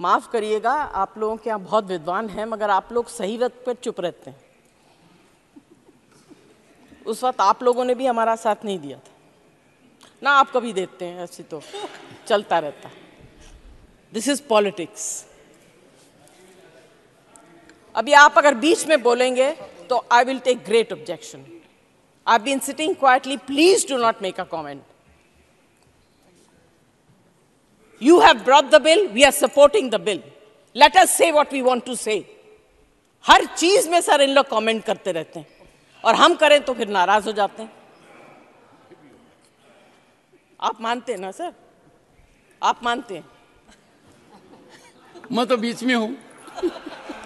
माफ़ करिएगा आप लोगों के यहाँ बहुत विद्वान हैं मगर आप लोग सही वक्त पर चुप रहते हैं उस वक्त आप लोगों ने भी हमारा साथ नहीं दिया था ना आप कभी देते हैं ऐसे तो चलता रहता दिस इज पॉलिटिक्स अभी आप अगर बीच में बोलेंगे तो I will take great objection I been sitting quietly please do not make a comment You have brought the bill, we are supporting the bill. Let us say what we want to say. हर चीज में sir इन लोग comment करते रहते हैं और हम करें तो फिर नाराज हो जाते हैं आप मानते हैं ना सर आप मानते हैं मैं तो बीच में हूं